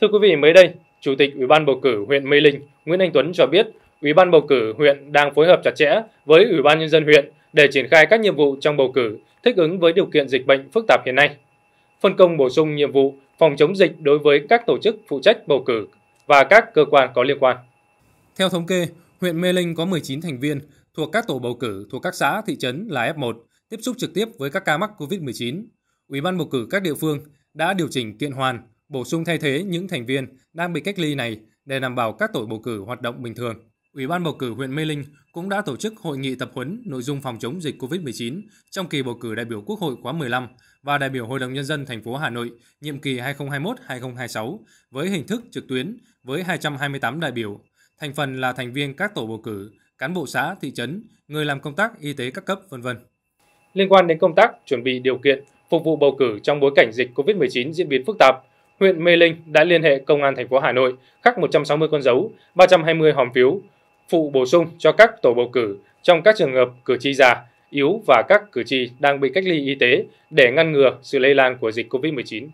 Thưa quý vị, mới đây, Chủ tịch Ủy ban bầu cử huyện Mê Linh Nguyễn Anh Tuấn cho biết, Ủy ban bầu cử huyện đang phối hợp chặt chẽ với Ủy ban nhân dân huyện để triển khai các nhiệm vụ trong bầu cử thích ứng với điều kiện dịch bệnh phức tạp hiện nay. Phân công bổ sung nhiệm vụ phòng chống dịch đối với các tổ chức phụ trách bầu cử và các cơ quan có liên quan. Theo thống kê, huyện Mê Linh có 19 thành viên thuộc các tổ bầu cử thuộc các xã, thị trấn là F1 tiếp xúc trực tiếp với các ca mắc COVID-19. Ủy ban bầu cử các địa phương đã điều chỉnh kiện hoàn bổ sung thay thế những thành viên đang bị cách ly này để đảm bảo các tổ bầu cử hoạt động bình thường. Ủy ban bầu cử huyện Mê Linh cũng đã tổ chức hội nghị tập huấn nội dung phòng chống dịch COVID-19 trong kỳ bầu cử đại biểu Quốc hội khóa 15 và đại biểu Hội đồng nhân dân thành phố Hà Nội nhiệm kỳ 2021-2026 với hình thức trực tuyến với 228 đại biểu, thành phần là thành viên các tổ bầu cử, cán bộ xã, thị trấn, người làm công tác y tế các cấp vân vân. Liên quan đến công tác chuẩn bị điều kiện phục vụ bầu cử trong bối cảnh dịch COVID-19 diễn biến phức tạp, huyện Mê Linh đã liên hệ Công an thành phố Hà Nội khắc 160 con dấu, 320 hòm phiếu, phụ bổ sung cho các tổ bầu cử trong các trường hợp cử tri già, yếu và các cử tri đang bị cách ly y tế để ngăn ngừa sự lây lan của dịch COVID-19.